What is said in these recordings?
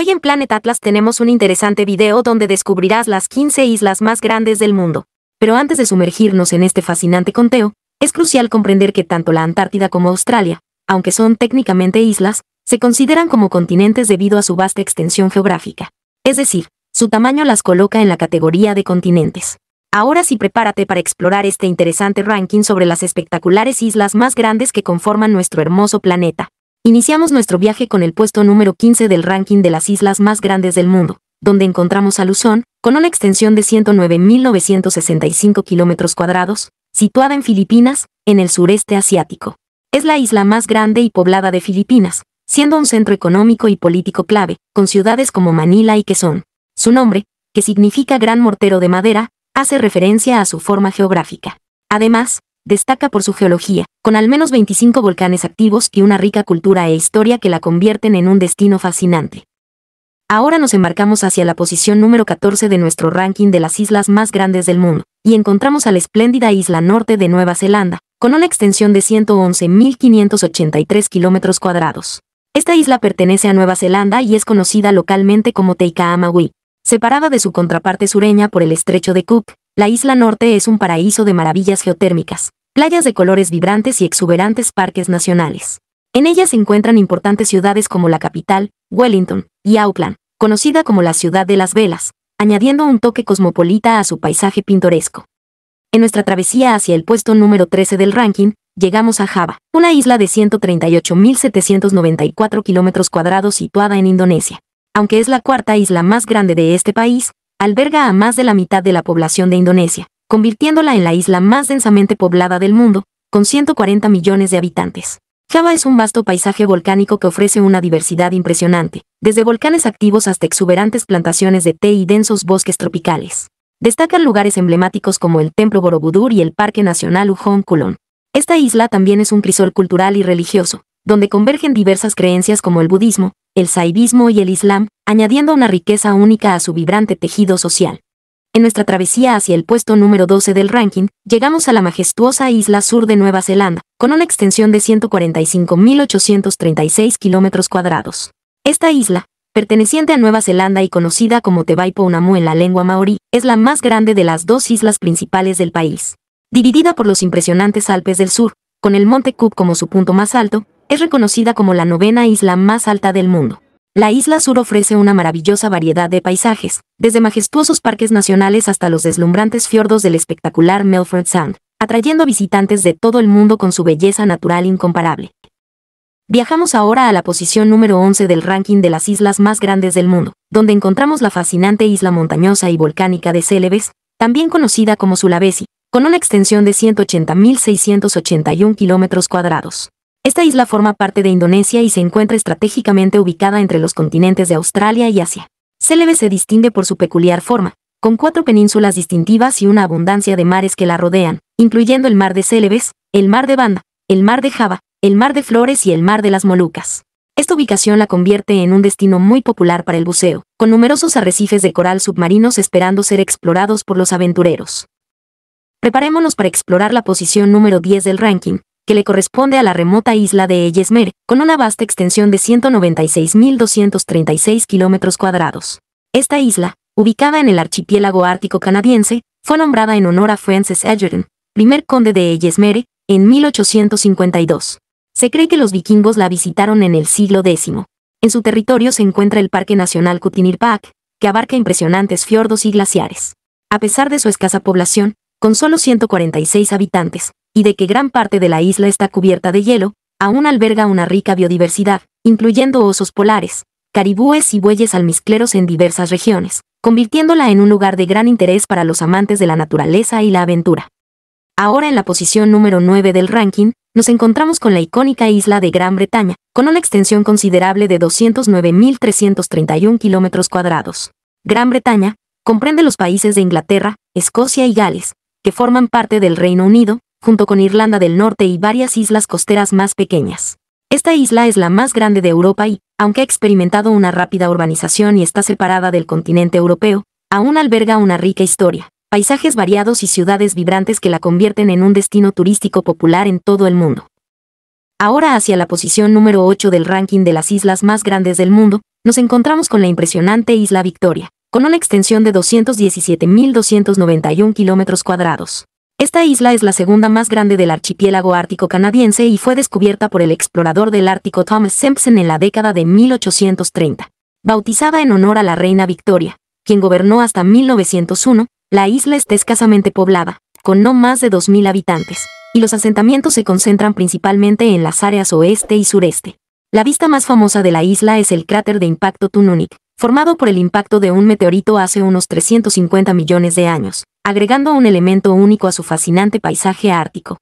Hoy en Planet Atlas tenemos un interesante video donde descubrirás las 15 islas más grandes del mundo. Pero antes de sumergirnos en este fascinante conteo, es crucial comprender que tanto la Antártida como Australia, aunque son técnicamente islas, se consideran como continentes debido a su vasta extensión geográfica. Es decir, su tamaño las coloca en la categoría de continentes. Ahora sí prepárate para explorar este interesante ranking sobre las espectaculares islas más grandes que conforman nuestro hermoso planeta. Iniciamos nuestro viaje con el puesto número 15 del ranking de las islas más grandes del mundo, donde encontramos a Luzón, con una extensión de 109.965 kilómetros cuadrados, situada en Filipinas, en el sureste asiático. Es la isla más grande y poblada de Filipinas, siendo un centro económico y político clave, con ciudades como Manila y Quezon. Su nombre, que significa gran mortero de madera, hace referencia a su forma geográfica. Además, destaca por su geología, con al menos 25 volcanes activos y una rica cultura e historia que la convierten en un destino fascinante. Ahora nos embarcamos hacia la posición número 14 de nuestro ranking de las islas más grandes del mundo, y encontramos a la espléndida isla norte de Nueva Zelanda, con una extensión de 111.583 kilómetros cuadrados. Esta isla pertenece a Nueva Zelanda y es conocida localmente como Teikaamawi. Separada de su contraparte sureña por el estrecho de Cook, la isla norte es un paraíso de maravillas geotérmicas, playas de colores vibrantes y exuberantes parques nacionales. En ellas se encuentran importantes ciudades como la capital, Wellington, y Auckland, conocida como la ciudad de las velas, añadiendo un toque cosmopolita a su paisaje pintoresco. En nuestra travesía hacia el puesto número 13 del ranking, llegamos a Java, una isla de 138.794 kilómetros cuadrados situada en Indonesia. Aunque es la cuarta isla más grande de este país, alberga a más de la mitad de la población de Indonesia, convirtiéndola en la isla más densamente poblada del mundo, con 140 millones de habitantes. Java es un vasto paisaje volcánico que ofrece una diversidad impresionante, desde volcanes activos hasta exuberantes plantaciones de té y densos bosques tropicales. Destacan lugares emblemáticos como el Templo Borobudur y el Parque Nacional Ujón Kulon. Esta isla también es un crisol cultural y religioso, donde convergen diversas creencias como el budismo, el saibismo y el islam, añadiendo una riqueza única a su vibrante tejido social. En nuestra travesía hacia el puesto número 12 del ranking, llegamos a la majestuosa isla sur de Nueva Zelanda, con una extensión de 145.836 kilómetros cuadrados. Esta isla, perteneciente a Nueva Zelanda y conocida como Te Waipounamu en la lengua maorí, es la más grande de las dos islas principales del país. Dividida por los impresionantes Alpes del Sur, con el Monte Cook como su punto más alto, es reconocida como la novena isla más alta del mundo. La isla sur ofrece una maravillosa variedad de paisajes, desde majestuosos parques nacionales hasta los deslumbrantes fiordos del espectacular Milford Sound, atrayendo visitantes de todo el mundo con su belleza natural incomparable. Viajamos ahora a la posición número 11 del ranking de las islas más grandes del mundo, donde encontramos la fascinante isla montañosa y volcánica de Célebes, también conocida como Sulawesi, con una extensión de 180.681 kilómetros cuadrados. Esta isla forma parte de Indonesia y se encuentra estratégicamente ubicada entre los continentes de Australia y Asia. Celebes se distingue por su peculiar forma, con cuatro penínsulas distintivas y una abundancia de mares que la rodean, incluyendo el mar de Celebes, el mar de Banda, el mar de Java, el mar de Flores y el mar de las Molucas. Esta ubicación la convierte en un destino muy popular para el buceo, con numerosos arrecifes de coral submarinos esperando ser explorados por los aventureros. Preparémonos para explorar la posición número 10 del ranking, que le corresponde a la remota isla de Ellesmere, con una vasta extensión de 196.236 kilómetros cuadrados. Esta isla, ubicada en el archipiélago ártico canadiense, fue nombrada en honor a Francis Edgerton, primer conde de Ellesmere, en 1852. Se cree que los vikingos la visitaron en el siglo X. En su territorio se encuentra el Parque Nacional Kutinirpak, que abarca impresionantes fiordos y glaciares. A pesar de su escasa población, con solo 146 habitantes, y de que gran parte de la isla está cubierta de hielo, aún alberga una rica biodiversidad, incluyendo osos polares, caribúes y bueyes almizcleros en diversas regiones, convirtiéndola en un lugar de gran interés para los amantes de la naturaleza y la aventura. Ahora en la posición número 9 del ranking, nos encontramos con la icónica isla de Gran Bretaña, con una extensión considerable de 209.331 kilómetros cuadrados. Gran Bretaña comprende los países de Inglaterra, Escocia y Gales, que forman parte del Reino Unido, junto con Irlanda del Norte y varias islas costeras más pequeñas. Esta isla es la más grande de Europa y, aunque ha experimentado una rápida urbanización y está separada del continente europeo, aún alberga una rica historia, paisajes variados y ciudades vibrantes que la convierten en un destino turístico popular en todo el mundo. Ahora hacia la posición número 8 del ranking de las islas más grandes del mundo, nos encontramos con la impresionante Isla Victoria, con una extensión de 217.291 kilómetros cuadrados. Esta isla es la segunda más grande del archipiélago ártico canadiense y fue descubierta por el explorador del Ártico Thomas Simpson en la década de 1830. Bautizada en honor a la reina Victoria, quien gobernó hasta 1901, la isla está escasamente poblada, con no más de 2.000 habitantes, y los asentamientos se concentran principalmente en las áreas oeste y sureste. La vista más famosa de la isla es el cráter de impacto Tununik, formado por el impacto de un meteorito hace unos 350 millones de años, agregando un elemento único a su fascinante paisaje ártico.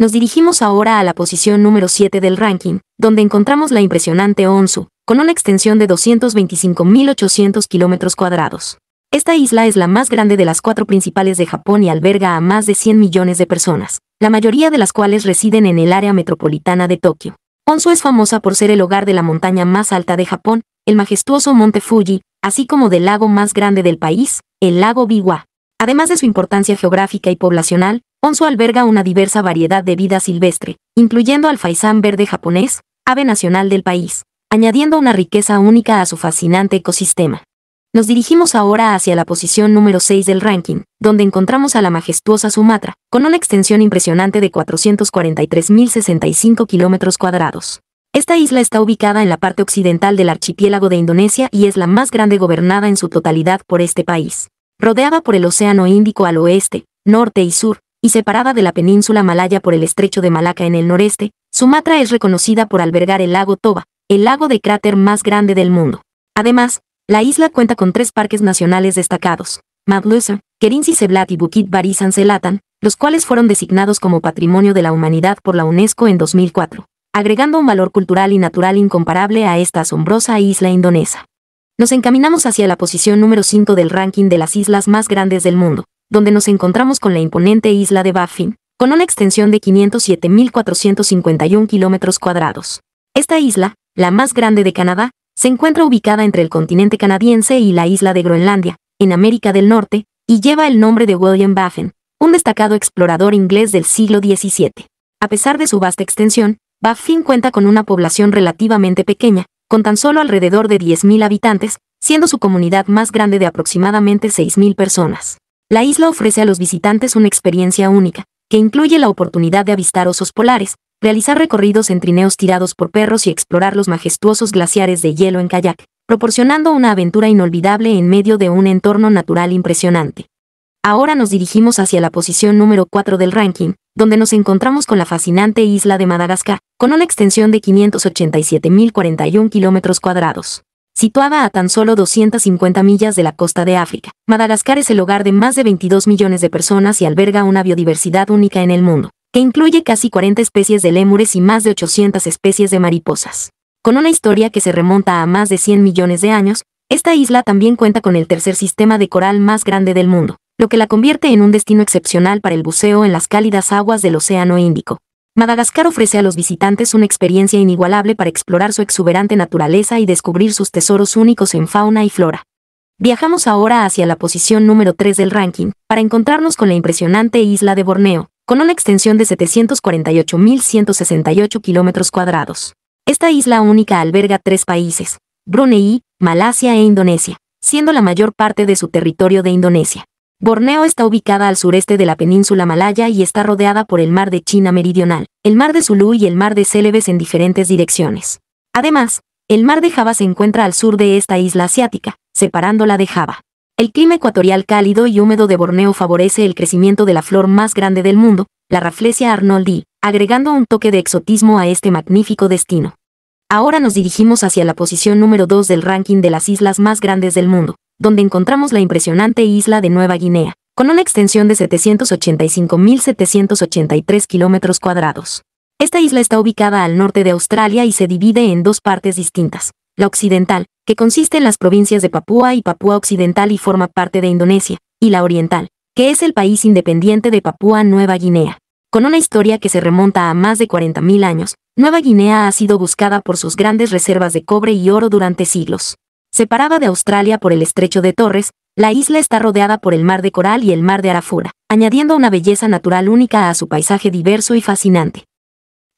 Nos dirigimos ahora a la posición número 7 del ranking, donde encontramos la impresionante Onsu, con una extensión de 225.800 kilómetros cuadrados. Esta isla es la más grande de las cuatro principales de Japón y alberga a más de 100 millones de personas, la mayoría de las cuales residen en el área metropolitana de Tokio. Onsu es famosa por ser el hogar de la montaña más alta de Japón, el majestuoso monte Fuji, así como del lago más grande del país, el lago Biwa. Además de su importancia geográfica y poblacional, Onzo alberga una diversa variedad de vida silvestre, incluyendo al faisán verde japonés, ave nacional del país, añadiendo una riqueza única a su fascinante ecosistema. Nos dirigimos ahora hacia la posición número 6 del ranking, donde encontramos a la majestuosa Sumatra, con una extensión impresionante de 443.065 kilómetros cuadrados. Esta isla está ubicada en la parte occidental del archipiélago de Indonesia y es la más grande gobernada en su totalidad por este país rodeada por el Océano Índico al oeste, norte y sur, y separada de la península malaya por el estrecho de Malaca en el noreste, Sumatra es reconocida por albergar el lago Toba, el lago de cráter más grande del mundo. Además, la isla cuenta con tres parques nacionales destacados, Madlusa, Kerinci Seblat y Bukit Barisan Selatan, los cuales fueron designados como Patrimonio de la Humanidad por la UNESCO en 2004, agregando un valor cultural y natural incomparable a esta asombrosa isla indonesa. Nos encaminamos hacia la posición número 5 del ranking de las islas más grandes del mundo, donde nos encontramos con la imponente isla de Baffin, con una extensión de 507.451 kilómetros cuadrados. Esta isla, la más grande de Canadá, se encuentra ubicada entre el continente canadiense y la isla de Groenlandia, en América del Norte, y lleva el nombre de William Baffin, un destacado explorador inglés del siglo XVII. A pesar de su vasta extensión, Baffin cuenta con una población relativamente pequeña, con tan solo alrededor de 10.000 habitantes, siendo su comunidad más grande de aproximadamente 6.000 personas. La isla ofrece a los visitantes una experiencia única, que incluye la oportunidad de avistar osos polares, realizar recorridos en trineos tirados por perros y explorar los majestuosos glaciares de hielo en kayak, proporcionando una aventura inolvidable en medio de un entorno natural impresionante. Ahora nos dirigimos hacia la posición número 4 del ranking, donde nos encontramos con la fascinante isla de Madagascar, con una extensión de 587.041 kilómetros cuadrados. Situada a tan solo 250 millas de la costa de África, Madagascar es el hogar de más de 22 millones de personas y alberga una biodiversidad única en el mundo, que incluye casi 40 especies de lémures y más de 800 especies de mariposas. Con una historia que se remonta a más de 100 millones de años, esta isla también cuenta con el tercer sistema de coral más grande del mundo, lo que la convierte en un destino excepcional para el buceo en las cálidas aguas del Océano Índico. Madagascar ofrece a los visitantes una experiencia inigualable para explorar su exuberante naturaleza y descubrir sus tesoros únicos en fauna y flora. Viajamos ahora hacia la posición número 3 del ranking, para encontrarnos con la impresionante isla de Borneo, con una extensión de 748.168 kilómetros cuadrados. Esta isla única alberga tres países, Brunei, Malasia e Indonesia, siendo la mayor parte de su territorio de Indonesia. Borneo está ubicada al sureste de la península malaya y está rodeada por el mar de China Meridional, el mar de zulú y el mar de Célebes en diferentes direcciones. Además, el mar de Java se encuentra al sur de esta isla asiática, separándola de Java. El clima ecuatorial cálido y húmedo de Borneo favorece el crecimiento de la flor más grande del mundo, la Raflesia arnoldi, agregando un toque de exotismo a este magnífico destino. Ahora nos dirigimos hacia la posición número 2 del ranking de las islas más grandes del mundo, donde encontramos la impresionante isla de Nueva Guinea, con una extensión de 785.783 kilómetros cuadrados. Esta isla está ubicada al norte de Australia y se divide en dos partes distintas, la occidental, que consiste en las provincias de Papúa y Papúa Occidental y forma parte de Indonesia, y la oriental, que es el país independiente de Papúa Nueva Guinea. Con una historia que se remonta a más de 40.000 años, Nueva Guinea ha sido buscada por sus grandes reservas de cobre y oro durante siglos. Separada de Australia por el estrecho de Torres, la isla está rodeada por el mar de Coral y el mar de Arafura, añadiendo una belleza natural única a su paisaje diverso y fascinante.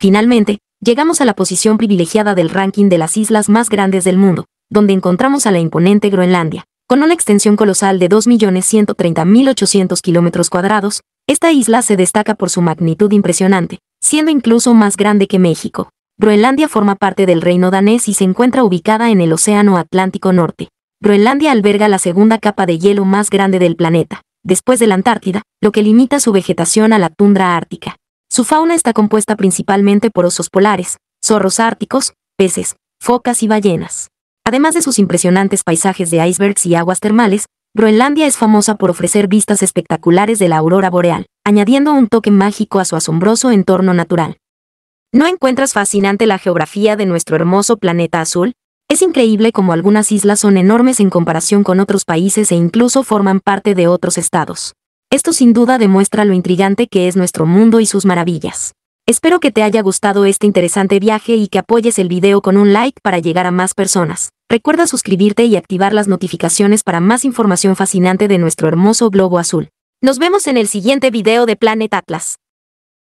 Finalmente, llegamos a la posición privilegiada del ranking de las islas más grandes del mundo, donde encontramos a la imponente Groenlandia. Con una extensión colosal de 2.130.800 kilómetros cuadrados, esta isla se destaca por su magnitud impresionante, siendo incluso más grande que México. Groenlandia forma parte del reino danés y se encuentra ubicada en el Océano Atlántico Norte. Groenlandia alberga la segunda capa de hielo más grande del planeta, después de la Antártida, lo que limita su vegetación a la tundra ártica. Su fauna está compuesta principalmente por osos polares, zorros árticos, peces, focas y ballenas. Además de sus impresionantes paisajes de icebergs y aguas termales, Groenlandia es famosa por ofrecer vistas espectaculares de la aurora boreal, añadiendo un toque mágico a su asombroso entorno natural. ¿No encuentras fascinante la geografía de nuestro hermoso planeta azul? Es increíble como algunas islas son enormes en comparación con otros países e incluso forman parte de otros estados. Esto sin duda demuestra lo intrigante que es nuestro mundo y sus maravillas. Espero que te haya gustado este interesante viaje y que apoyes el video con un like para llegar a más personas. Recuerda suscribirte y activar las notificaciones para más información fascinante de nuestro hermoso globo azul. Nos vemos en el siguiente video de Planet Atlas.